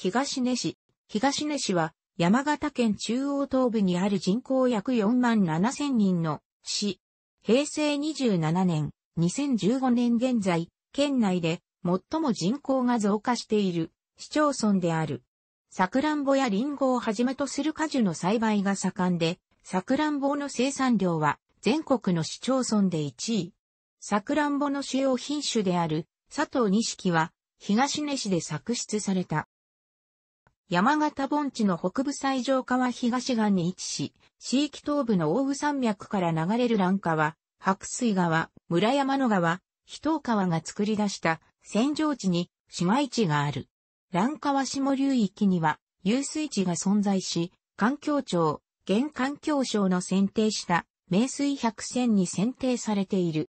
東根市。東根市は山形県中央東部にある人口約4万7千人の市。平成27年、2015年現在、県内で最も人口が増加している市町村である。サクランボやリンゴをはじめとする果樹の栽培が盛んで、サクランボの生産量は全国の市町村で1位。サクランボの主要品種である佐藤錦は東根市で作出された。山形盆地の北部最上川東岸に位置し、地域東部の大宇山脈から流れる蘭川、白水川、村山の川、秘川が作り出した扇状地に市街地がある。蘭川下流域には遊水地が存在し、環境庁、現環境省の選定した名水百選に選定されている。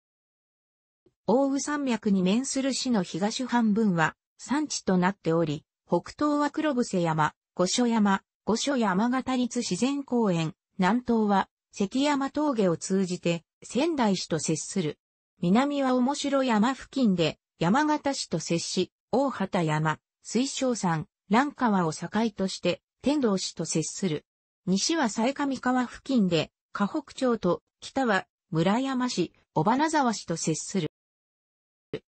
大宇山脈に面する市の東半分は山地となっており、北東は黒伏山、五所山、五所山形立自然公園、南東は関山峠を通じて仙台市と接する。南は面白山付近で山形市と接し、大畑山、水晶山、蘭川を境として天童市と接する。西は西上川付近で、河北町と北は村山市、尾花沢市と接する。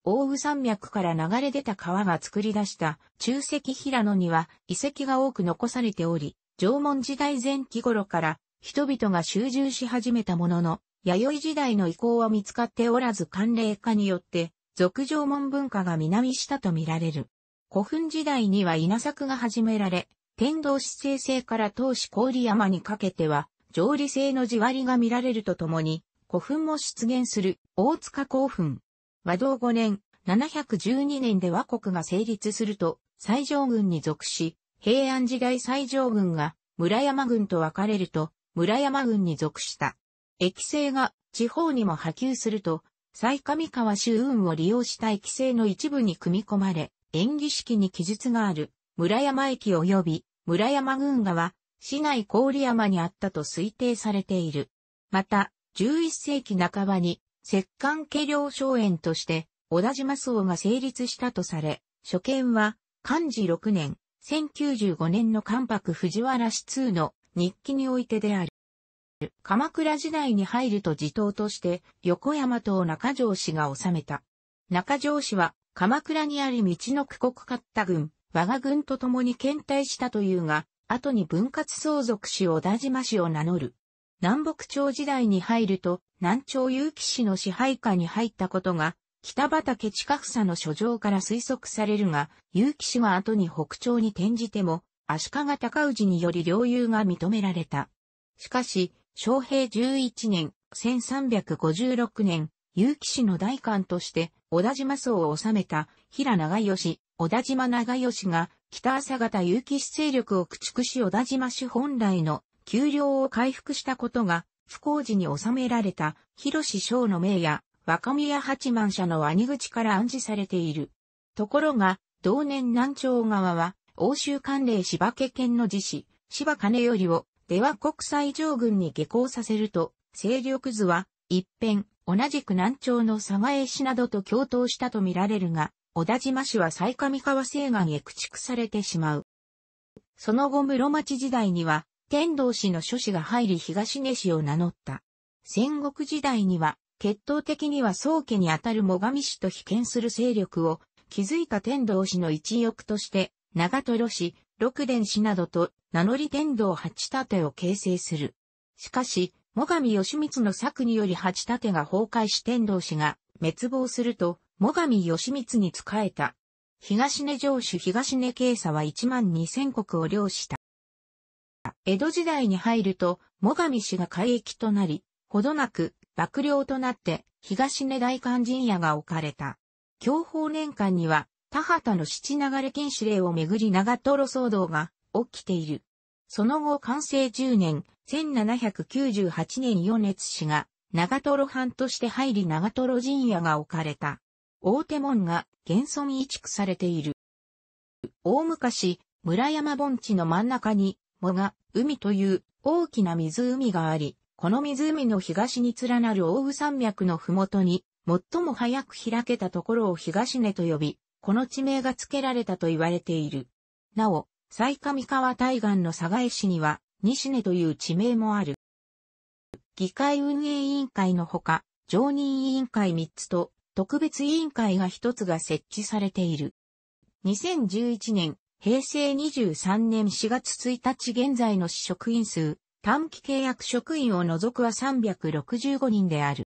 奥羽山脈から流れ出た川が作り出した中石平野には遺跡が多く残されており、縄文時代前期頃から人々が集中し始めたものの、弥生時代の遺構は見つかっておらず寒冷化によって、俗縄文文化が南したとみられる。古墳時代には稲作が始められ、天道市生成から東市郡山にかけては、上理性の地割りが見られるとともに、古墳も出現する大塚古墳、和道5年、712年で和国が成立すると、西条軍に属し、平安時代西条軍が村山軍と分かれると、村山軍に属した。液性が地方にも波及すると、西上川周運を利用した液性の一部に組み込まれ、演技式に記述がある村山駅及び村山軍は、市内郡山にあったと推定されている。また、11世紀半ばに摂関家領荘園として、小田島荘が成立したとされ、初見は、漢字6年、1095年の関白藤原氏通の日記においてである。鎌倉時代に入ると地頭として横山と中条氏が治めた。中条氏は鎌倉にある道の区国勝った軍、我が軍と共に検体したというが、後に分割相続し小田島氏を名乗る。南北朝時代に入ると、南朝有機氏の支配下に入ったことが、北畑近房の書状から推測されるが、有機氏は後に北朝に転じても、足利高氏により領有が認められた。しかし、昭平11年、1356年、有機氏の大官として、小田島荘を治めた平長吉、小田島長吉が、北朝方有機氏勢力を駆逐し小田島氏本来の給料を回復したことが、不幸時に収められた、広志章の名や、若宮八幡社の兄口から暗示されている。ところが、同年南朝側は、欧州関連芝家県の自死、芝金よりを、では国際上軍に下校させると、勢力図は、一変、同じく南朝の佐賀江市などと共闘したとみられるが、小田島市は最上川西岸へ駆逐されてしまう。その後室町時代には、天童氏の諸子が入り東根氏を名乗った。戦国時代には、決闘的には宗家にあたる最上氏と被験する勢力を築いた天童氏の一翼として、長瀞氏、六伝氏などと名乗り天童八立を形成する。しかし、最上義光の策により八立が崩壊し天童氏が滅亡すると、最上義光に仕えた。東根城主東根慶佐は1万2000国を領した。江戸時代に入ると、最上氏が海域となり、ほどなく、幕僚となって、東根大官陣屋が置かれた。享保年間には、田畑の七流れ禁止令をめぐり長瀞騒動が起きている。その後、完成10年、1798年余熱氏が、長瀞藩として入り長瀞陣屋が置かれた。大手門が現存移築されている。大昔、村山盆地の真ん中にもが、海という大きな湖があり、この湖の東に連なる大宇山脈のふもとに、最も早く開けたところを東根と呼び、この地名が付けられたと言われている。なお、埼上川対岸の佐賀江市には、西根という地名もある。議会運営委員会のほか、常任委員会3つと、特別委員会が1つが設置されている。2011年、平成23年4月1日現在の市職員数、短期契約職員を除くは365人である。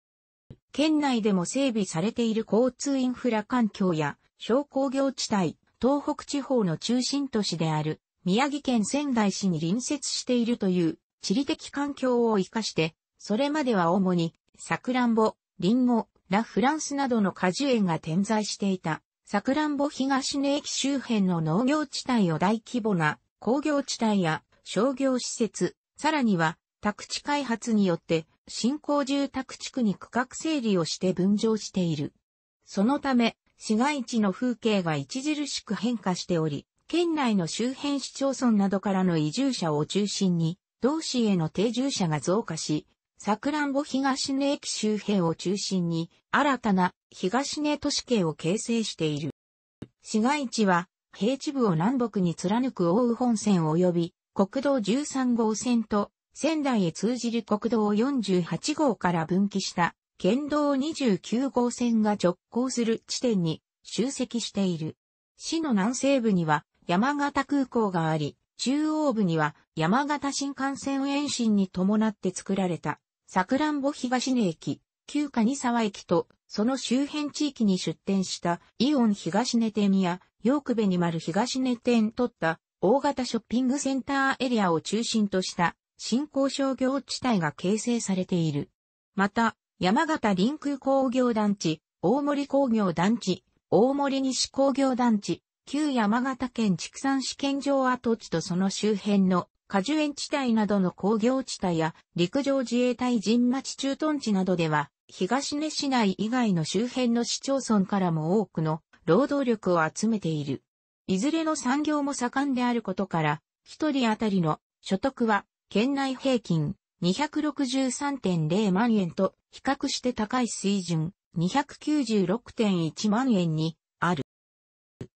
県内でも整備されている交通インフラ環境や商工業地帯、東北地方の中心都市である宮城県仙台市に隣接しているという地理的環境を活かして、それまでは主に、サクランボ、リンゴ、ラ・フランスなどの果樹園が点在していた。さくらんぼ東根駅周辺の農業地帯を大規模な工業地帯や商業施設、さらには宅地開発によって新興住宅地区に区画整理をして分譲している。そのため、市街地の風景が著しく変化しており、県内の周辺市町村などからの移住者を中心に、同市への定住者が増加し、桜んぼ東根駅周辺を中心に、新たな東根都市計を形成している。市街地は、平地部を南北に貫く大宇本線及び、国道13号線と、仙台へ通じる国道48号から分岐した、県道29号線が直行する地点に集積している。市の南西部には山形空港があり、中央部には山形新幹線延伸に伴って作られた桜んぼ東根駅、旧蟹沢駅と、その周辺地域に出店したイオン東根店や、ヨークベニマル東根店とった大型ショッピングセンターエリアを中心とした新興商業地帯が形成されている。また、山形臨空工業団地、大森工業団地、大森西工業団地、旧山形県畜産試験場跡地とその周辺の果樹園地帯などの工業地帯や陸上自衛隊人町駐屯地などでは、東根市内以外の周辺の市町村からも多くの労働力を集めている。いずれの産業も盛んであることから、一人当たりの所得は県内平均263.0万円と比較して高い水準296.1万円にある。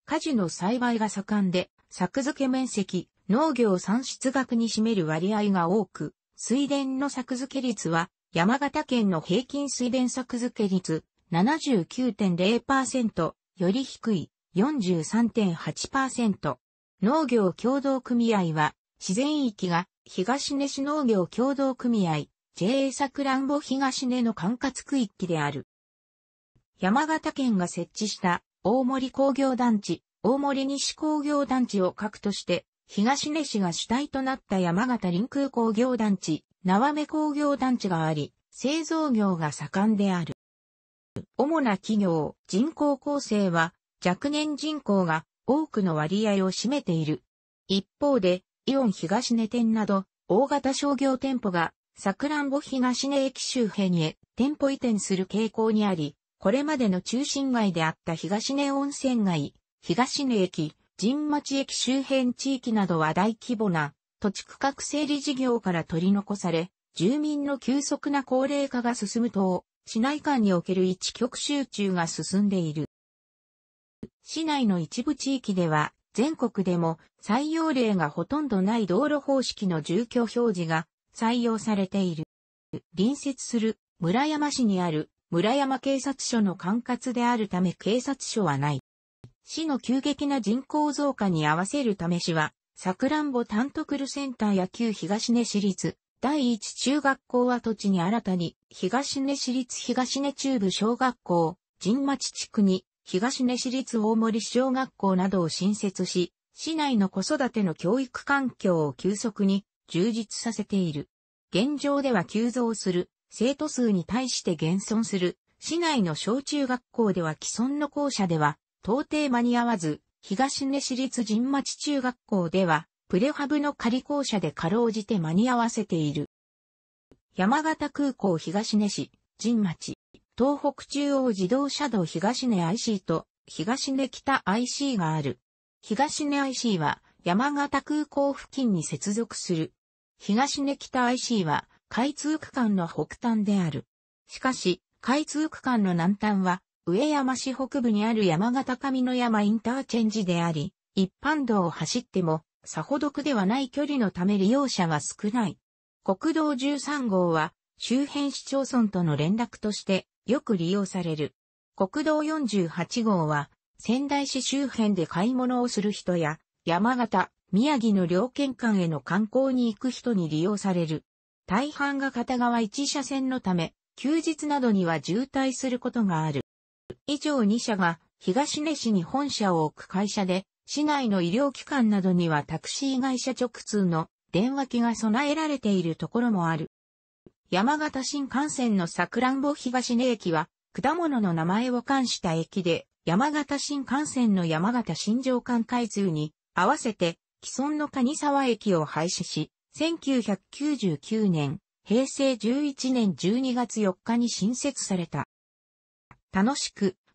果樹の栽培が盛んで、作付け面積農業産出額に占める割合が多く、水田の作付け率は山形県の平均水田作付け率79.0%より低い43.8%。農業協同組合は自然域が東根市農業協同組合 JA さくらんぼ東根の管轄区域である。山形県が設置した大森工業団地、大森西工業団地を核として東根市が主体となった山形臨空工業団地、縄目工業団地があり、製造業が盛んである。主な企業、人口構成は、若年人口が多くの割合を占めている。一方で、イオン東根店など、大型商業店舗が、桜んぼ東根駅周辺へ店舗移転する傾向にあり、これまでの中心街であった東根温泉街、東根駅、神町駅周辺地域などは大規模な土地区画整理事業から取り残され、住民の急速な高齢化が進むと、市内間における一極集中が進んでいる。市内の一部地域では、全国でも採用例がほとんどない道路方式の住居表示が採用されている。隣接する村山市にある村山警察署の管轄であるため警察署はない。市の急激な人口増加に合わせるため市は、桜んぼタントクルセンター野球東根市立、第一中学校は土地に新たに、東根市立東根中部小学校、神町地区に、東根市立大森小学校などを新設し、市内の子育ての教育環境を急速に充実させている。現状では急増する、生徒数に対して減損する、市内の小中学校では既存の校舎では、到底間に合わず、東根市立神町中学校では、プレハブの仮校舎でかろうじて間に合わせている。山形空港東根市、神町、東北中央自動車道東根 IC と東根北 IC がある。東根 IC は山形空港付近に接続する。東根北 IC は開通区間の北端である。しかし、開通区間の南端は上山市北部にある山形上の山インターチェンジであり、一般道を走っても、さほどくではない距離のため利用者は少ない。国道13号は、周辺市町村との連絡としてよく利用される。国道48号は、仙台市周辺で買い物をする人や、山形、宮城の両県間への観光に行く人に利用される。大半が片側1車線のため、休日などには渋滞することがある。以上2社が東根市に本社を置く会社で、市内の医療機関などにはタクシー会社直通の電話機が備えられているところもある。山形新幹線の桜んぼ東根駅は、果物の名前を冠した駅で、山形新幹線の山形新城間開通に合わせて既存の蟹沢駅を廃止し、1999年、平成11年12月4日に新設された。楽しく、